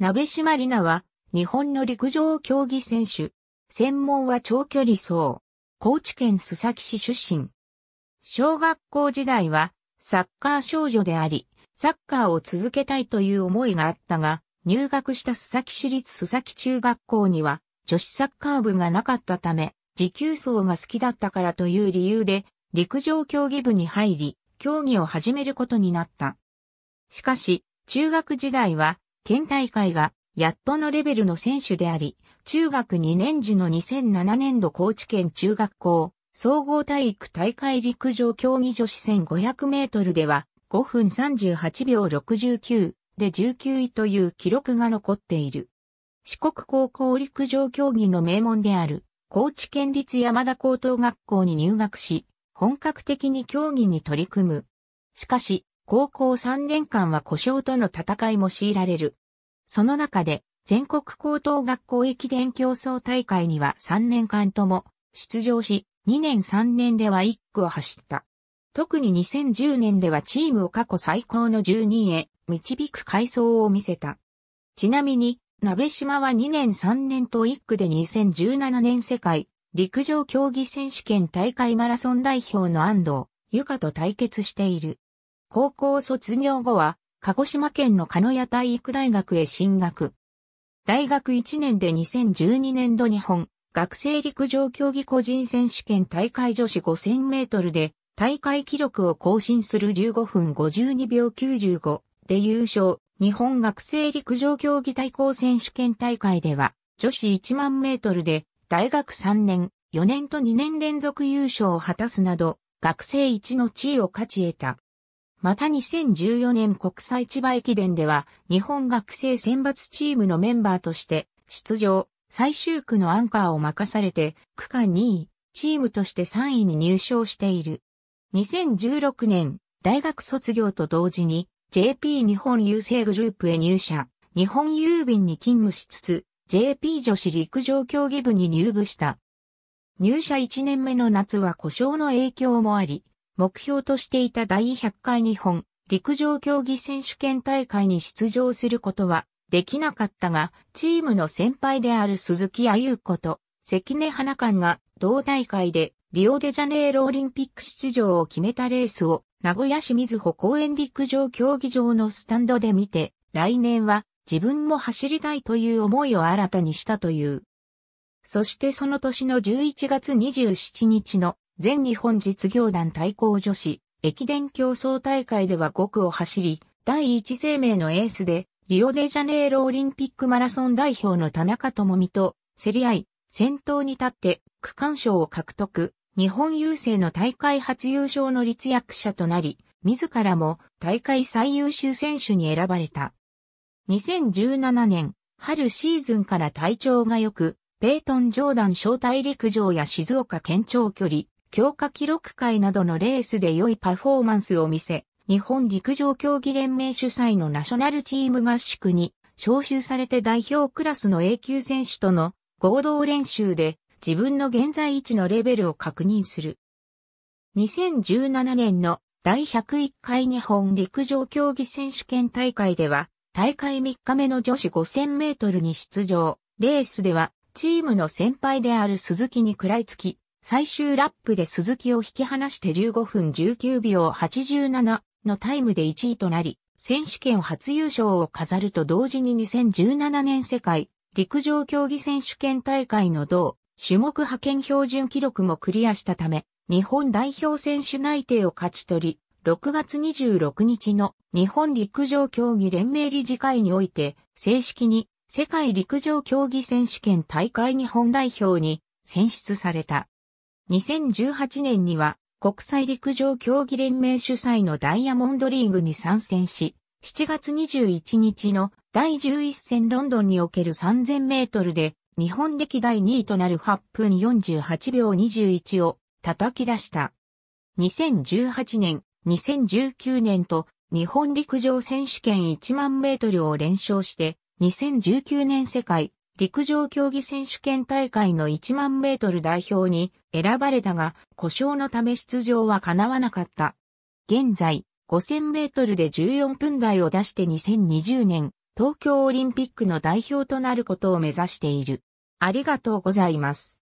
鍋島里奈は、日本の陸上競技選手。専門は長距離走。高知県須崎市出身。小学校時代は、サッカー少女であり、サッカーを続けたいという思いがあったが、入学した須崎市立須崎中学校には、女子サッカー部がなかったため、持久走が好きだったからという理由で、陸上競技部に入り、競技を始めることになった。しかし、中学時代は、県大会が、やっとのレベルの選手であり、中学2年時の2007年度高知県中学校、総合体育大会陸上競技女子1500メートルでは、5分38秒69で19位という記録が残っている。四国高校陸上競技の名門である、高知県立山田高等学校に入学し、本格的に競技に取り組む。しかし、高校3年間は故障との戦いも強いられる。その中で、全国高等学校駅伝競争大会には3年間とも出場し、2年3年では1区を走った。特に2010年ではチームを過去最高の12位へ導く回想を見せた。ちなみに、鍋島は2年3年と1区で2017年世界陸上競技選手権大会マラソン代表の安藤、ゆかと対決している。高校卒業後は、鹿児島県の鹿屋体育大学へ進学。大学1年で2012年度日本、学生陸上競技個人選手権大会女子5000メートルで、大会記録を更新する15分52秒95で優勝、日本学生陸上競技対抗選手権大会では、女子1万メートルで、大学3年、4年と2年連続優勝を果たすなど、学生一の地位を勝ち得た。また2014年国際千葉駅伝では日本学生選抜チームのメンバーとして出場、最終区のアンカーを任されて区間2位、チームとして3位に入賞している。2016年、大学卒業と同時に JP 日本郵政グループへ入社、日本郵便に勤務しつつ JP 女子陸上競技部に入部した。入社1年目の夏は故障の影響もあり、目標としていた第100回日本陸上競技選手権大会に出場することはできなかったが、チームの先輩である鈴木亜由こと関根花館が同大会でリオデジャネイロオリンピック出場を決めたレースを名古屋市水穂公園陸上競技場のスタンドで見て、来年は自分も走りたいという思いを新たにしたという。そしてその年の11月27日の全日本実業団対抗女子、駅伝競争大会では5区を走り、第一生命のエースで、リオデジャネイロオリンピックマラソン代表の田中智美と競り合い、先頭に立って区間賞を獲得、日本郵政の大会初優勝の立役者となり、自らも大会最優秀選手に選ばれた。2017年、春シーズンから体調が良く、ペイトン・ジョーダン招待陸上や静岡県庁距離、強化記録会などのレースで良いパフォーマンスを見せ、日本陸上競技連盟主催のナショナルチーム合宿に招集されて代表クラスの A 級選手との合同練習で自分の現在位置のレベルを確認する。2017年の第101回日本陸上競技選手権大会では、大会3日目の女子5000メートルに出場。レースでは、チームの先輩である鈴木に食らいつき、最終ラップで鈴木を引き離して15分19秒87のタイムで1位となり、選手権初優勝を飾ると同時に2017年世界陸上競技選手権大会の同種目派遣標準記録もクリアしたため、日本代表選手内定を勝ち取り、6月26日の日本陸上競技連盟理事会において、正式に世界陸上競技選手権大会日本代表に選出された。2018年には国際陸上競技連盟主催のダイヤモンドリーグに参戦し、7月21日の第11戦ロンドンにおける3000メートルで日本歴代2位となる8分48秒21を叩き出した。2018年、2019年と日本陸上選手権1万メートルを連勝して、2019年世界陸上競技選手権大会の1万メートル代表に選ばれたが、故障のため出場は叶わなかった。現在、5000メートルで14分台を出して2020年、東京オリンピックの代表となることを目指している。ありがとうございます。